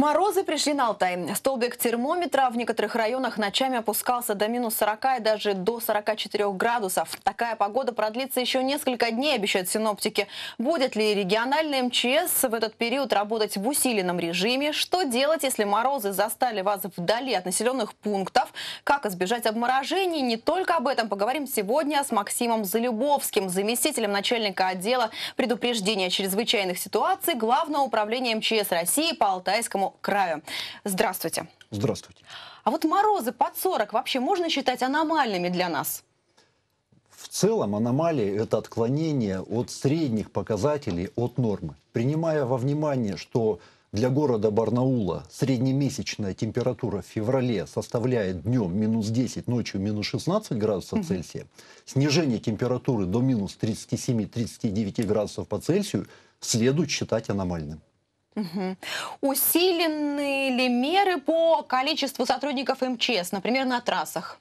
Морозы пришли на Алтай. Столбик термометра в некоторых районах ночами опускался до минус 40 и даже до 44 градусов. Такая погода продлится еще несколько дней, обещают синоптики. Будет ли региональный МЧС в этот период работать в усиленном режиме? Что делать, если морозы застали вас вдали от населенных пунктов? Как избежать обморожений? Не только об этом поговорим сегодня с Максимом Залюбовским, заместителем начальника отдела предупреждения чрезвычайных ситуаций Главного управления МЧС России по Алтайскому краю. Здравствуйте. Здравствуйте. А вот морозы под 40 вообще можно считать аномальными для нас? В целом аномалии – это отклонение от средних показателей от нормы. Принимая во внимание, что для города Барнаула среднемесячная температура в феврале составляет днем минус 10, ночью минус 16 градусов Цельсия, снижение температуры до минус 37-39 градусов по Цельсию следует считать аномальным. Угу. Усилены ли меры по количеству сотрудников МЧС, например, на трассах?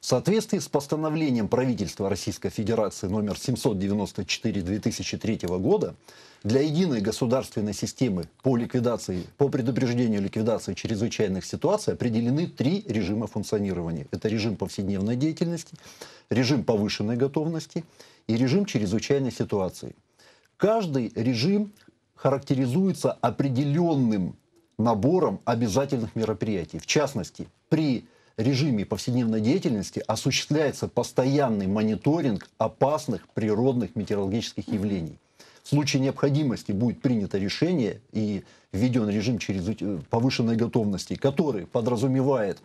В соответствии с постановлением правительства Российской Федерации номер 794 2003 года для единой государственной системы по ликвидации, по предупреждению ликвидации чрезвычайных ситуаций определены три режима функционирования. Это режим повседневной деятельности, режим повышенной готовности и режим чрезвычайной ситуации. Каждый режим характеризуется определенным набором обязательных мероприятий. В частности, при режиме повседневной деятельности осуществляется постоянный мониторинг опасных природных метеорологических явлений. В случае необходимости будет принято решение и введен режим через повышенной готовности, который подразумевает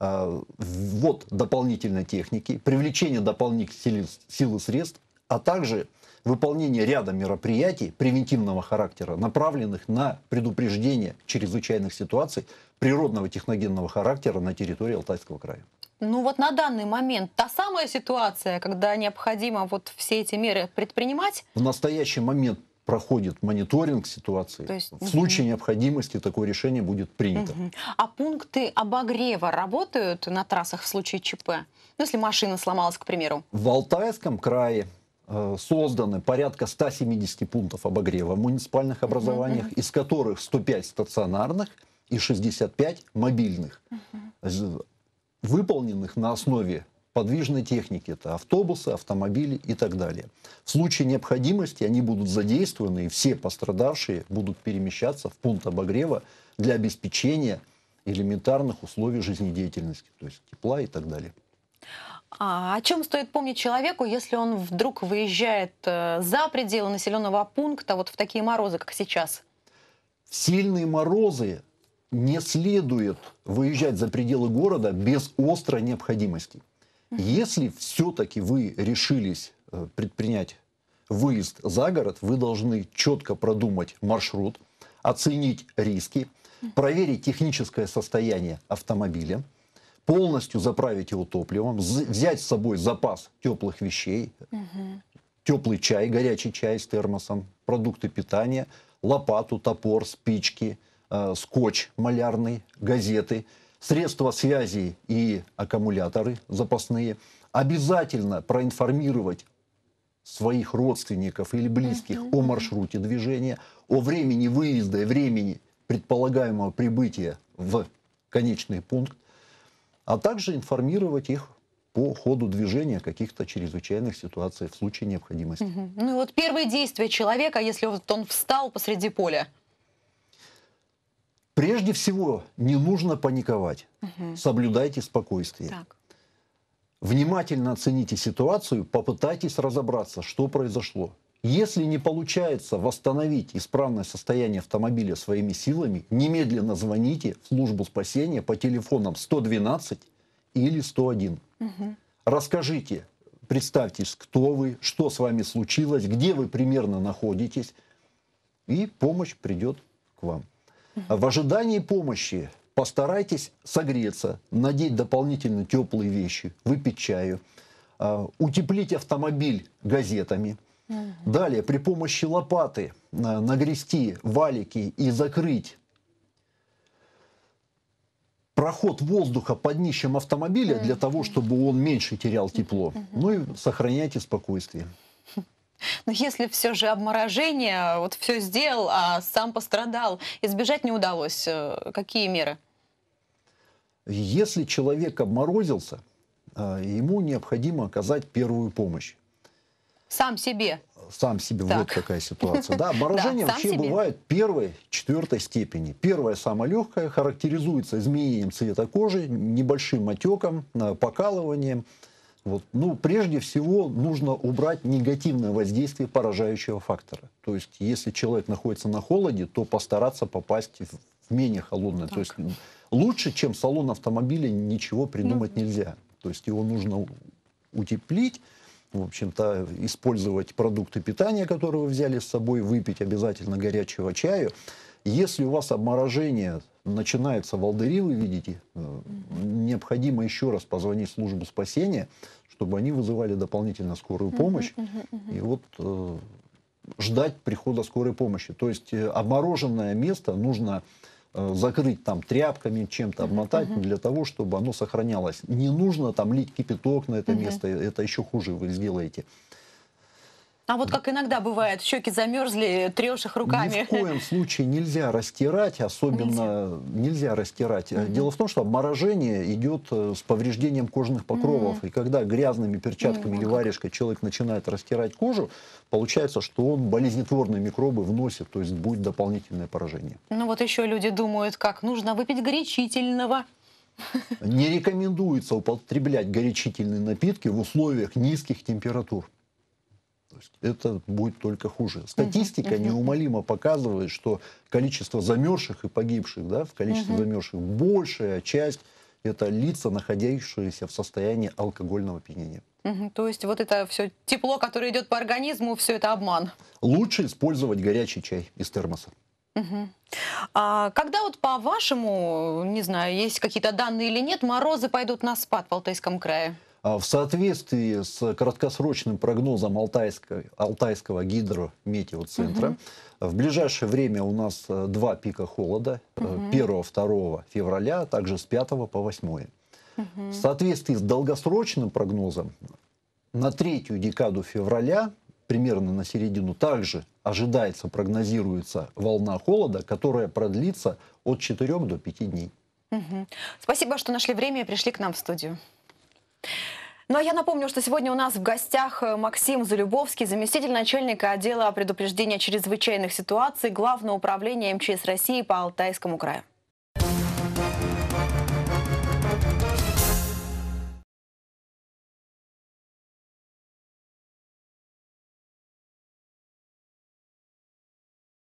э, ввод дополнительной техники, привлечение дополнительных сил и средств, а также выполнение ряда мероприятий превентивного характера, направленных на предупреждение чрезвычайных ситуаций природного техногенного характера на территории Алтайского края. Ну вот на данный момент та самая ситуация, когда необходимо вот все эти меры предпринимать? В настоящий момент проходит мониторинг ситуации. То есть, в случае необходимости такое решение будет принято. А пункты обогрева работают на трассах в случае ЧП? Ну, если машина сломалась, к примеру. В Алтайском крае Э, созданы порядка 170 пунктов обогрева в муниципальных образованиях, mm-hmm. из которых 105 стационарных и 65 мобильных, mm-hmm. выполненных на основе подвижной техники, это автобусы, автомобили и так далее. В случае необходимости они будут задействованы, и все пострадавшие будут перемещаться в пункт обогрева для обеспечения элементарных условий жизнедеятельности, то есть тепла и так далее. А о чем стоит помнить человеку, если он вдруг выезжает э, за пределы населенного пункта вот в такие морозы, как сейчас? В сильные морозы не следует выезжать за пределы города без острой необходимости. Если все-таки вы решились э, предпринять выезд за город, вы должны четко продумать маршрут, оценить риски, проверить техническое состояние автомобиля – полностью заправить его топливом, взять с собой запас теплых вещей, угу. теплый чай, горячий чай с термосом, продукты питания, лопату, топор, спички, э, скотч малярный, газеты, средства связи и аккумуляторы запасные. Обязательно проинформировать своих родственников или близких угу. о маршруте движения, о времени выезда и времени предполагаемого прибытия в конечный пункт а также информировать их по ходу движения каких-то чрезвычайных ситуаций в случае необходимости. Угу. Ну и вот первое действие человека, если вот он встал посреди поля. Прежде всего, не нужно паниковать. Угу. Соблюдайте спокойствие. Так. Внимательно оцените ситуацию, попытайтесь разобраться, что произошло. Если не получается восстановить исправное состояние автомобиля своими силами, немедленно звоните в службу спасения по телефонам 112 или 101. Угу. Расскажите, представьтесь, кто вы, что с вами случилось, где вы примерно находитесь, и помощь придет к вам. В ожидании помощи постарайтесь согреться, надеть дополнительно теплые вещи, выпить чаю, а, утеплить автомобиль газетами – Далее, при помощи лопаты э, нагрести валики и закрыть проход воздуха под днищем автомобиля для того, чтобы он меньше терял тепло. Ну и сохраняйте спокойствие. Но ну, если все же обморожение, вот все сделал, а сам пострадал, избежать не удалось, э, какие меры? Если человек обморозился, э, ему необходимо оказать первую помощь. Сам себе. Сам себе, так. вот такая ситуация. Да, обморожения да, вообще себе. бывают первой, четвертой степени. Первая, самая легкая, характеризуется изменением цвета кожи, небольшим отеком, э, покалыванием. Вот. Ну, прежде всего, нужно убрать негативное воздействие поражающего фактора. То есть, если человек находится на холоде, то постараться попасть в менее холодное. Так. То есть, лучше, чем салон автомобиля, ничего придумать ну. нельзя. То есть, его нужно утеплить, в общем-то, использовать продукты питания, которые вы взяли с собой, выпить обязательно горячего чаю. Если у вас обморожение начинается волдыри вы видите, э, необходимо еще раз позвонить в службу спасения, чтобы они вызывали дополнительно скорую помощь. Uh -huh, uh -huh, uh -huh. И вот э, ждать прихода скорой помощи. То есть э, обмороженное место нужно Э, закрыть там тряпками, чем-то обмотать, угу. для того, чтобы оно сохранялось. Не нужно там лить кипяток на это угу. место, это еще хуже вы сделаете. А вот как иногда бывает, щеки замерзли, трешь их руками. Ни в коем случае нельзя растирать, особенно нельзя, нельзя растирать. Угу. Дело в том, что обморожение идет э, с повреждением кожных покровов. Угу. И когда грязными перчатками угу. или варежкой человек начинает растирать кожу, получается, что он болезнетворные микробы вносит, то есть будет дополнительное поражение. Ну вот еще люди думают, как нужно выпить горячительного. Не рекомендуется употреблять горячительные напитки в условиях низких температур область. Это будет только хуже. Статистика uh-huh. неумолимо показывает, что количество замерзших и погибших, да, в количестве uh-huh. замерзших большая часть это лица, находящиеся в состоянии алкогольного опьянения. Угу, то есть вот это все тепло, которое идет по организму, все это обман. Лучше использовать горячий чай из термоса. Угу. А когда вот по вашему, не знаю, есть какие-то данные или нет, морозы пойдут на спад в Алтайском крае? А в соответствии с краткосрочным прогнозом Алтайского, Алтайского гидрометеоцентра, угу. в ближайшее время у нас э, два пика холода, угу. Э, 1-2 февраля, а также с 5 по 8. Угу. В соответствии с долгосрочным прогнозом, на третью декаду февраля, примерно на середину, также ожидается, прогнозируется волна холода, которая продлится от 4 до 5 дней. Угу. Спасибо, что нашли время и пришли к нам в студию. Ну а я напомню, что сегодня у нас в гостях э, Максим Залюбовский, заместитель начальника отдела предупреждения чрезвычайных ситуаций Главного управления МЧС России по Алтайскому краю.